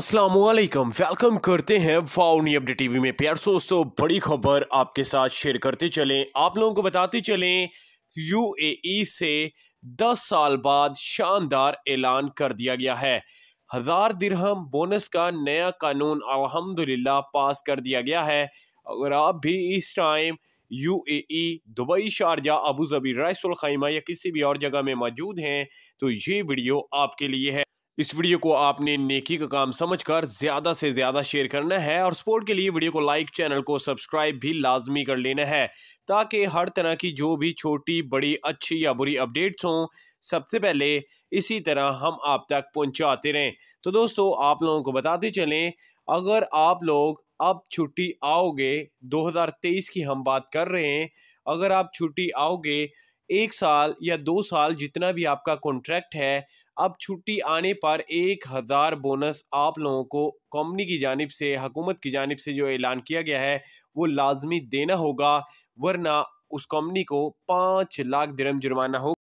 Aslam welcome करते हैं wow नी update में प्यार दोस्तों बड़ी खबर आपके साथ शेयर करते चलें आप लोगों को बताते चलें ए से 10 साल बाद शानदार ऐलान कर दिया गया है हज़ार दिरहम बोनस का नया कानून ला पास कर दिया गया है अगर आप भी इस time U A Dubai Sharjah Abu जबी राइसुल या किसी भी और जगह में मौजूद हैं तो ये वीडियो आपके लिए है इस वीडियो को आपने नेकी का काम समझकर ज़्यादा से ज़्यादा शेयर करना है और सपोर्ट के लिए वीडियो को लाइक चैनल को सब्सक्राइब भी लाजमी कर लेना है ताकि हर तरह की जो भी छोटी बड़ी अच्छी या बुरी अपडेट्स हों सबसे पहले इसी तरह हम आप तक पहुंचाते रहें तो दोस्तों आप लोगों को बताते चलें अगर आप लोग अब छुट्टी आओगे दो की हम बात कर रहे हैं अगर आप छुट्टी आओगे एक साल या दो साल जितना भी आपका कॉन्ट्रैक्ट है अब छुट्टी आने पर एक हज़ार बोनस आप लोगों को कंपनी की जानब से हकूमत की जानब से जो ऐलान किया गया है वो लाजमी देना होगा वरना उस कंपनी को पाँच लाख दरम जुर्माना होगा